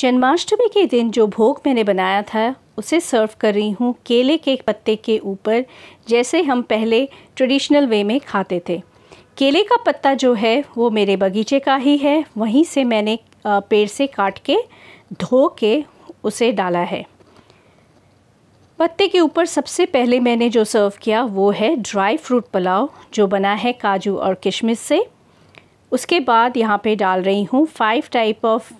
जन्माष्टमी के दिन जो भोग मैंने बनाया था उसे सर्व कर रही हूँ केले के पत्ते के ऊपर जैसे हम पहले ट्रेडिशनल वे में खाते थे केले का पत्ता जो है वो मेरे बगीचे का ही है वहीं से मैंने पेड़ से काट के धो के उसे डाला है पत्ते के ऊपर सबसे पहले मैंने जो सर्व किया वो है ड्राई फ्रूट पुलाव जो बना है काजू और किशमिश से उसके बाद यहाँ पे डाल रही हूँ five type of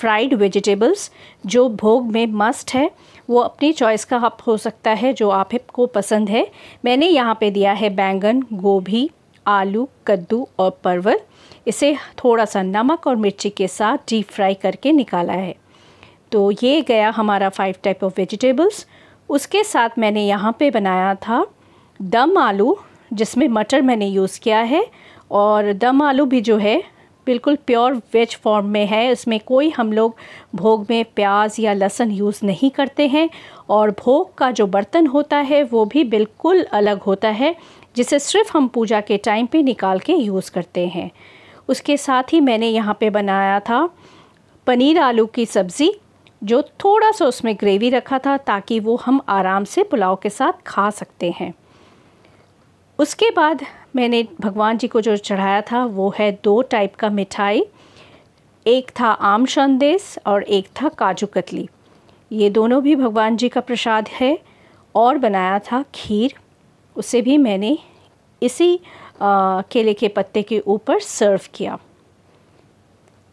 fried vegetables जो भोग में मस्ट है वो अपनी चॉइस का आप हो सकता है जो आपको पसंद है मैंने यहाँ पे दिया है बैंगन गोभी आलू कद्दू और परवल इसे थोड़ा सा नमक और मिर्ची के साथ डीप फ्राई करके निकाला है तो ये गया हमारा फाइव टाइप ऑफ वेजिटेबल्स उसके साथ मैंने यहाँ पे बनाया था दम आलू जिसमें मटर मैंने यूज़ किया है और दम आलू भी जो है बिल्कुल प्योर वेज फॉर्म में है इसमें कोई हम लोग भोग में प्याज या लहसुन यूज़ नहीं करते हैं और भोग का जो बर्तन होता है वो भी बिल्कुल अलग होता है जिसे सिर्फ हम पूजा के टाइम पे निकाल के यूज़ करते हैं उसके साथ ही मैंने यहाँ पे बनाया था पनीर आलू की सब्ज़ी जो थोड़ा सा उसमें ग्रेवी रखा था ताकि वो हम आराम से पुलाव के साथ खा सकते हैं उसके बाद मैंने भगवान जी को जो चढ़ाया था वो है दो टाइप का मिठाई एक था आम संदेश और एक था काजू कतली ये दोनों भी भगवान जी का प्रसाद है और बनाया था खीर उसे भी मैंने इसी आ, केले के पत्ते के ऊपर सर्व किया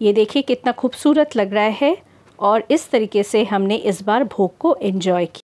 ये देखिए कितना खूबसूरत लग रहा है और इस तरीके से हमने इस बार भोग को एंजॉय किया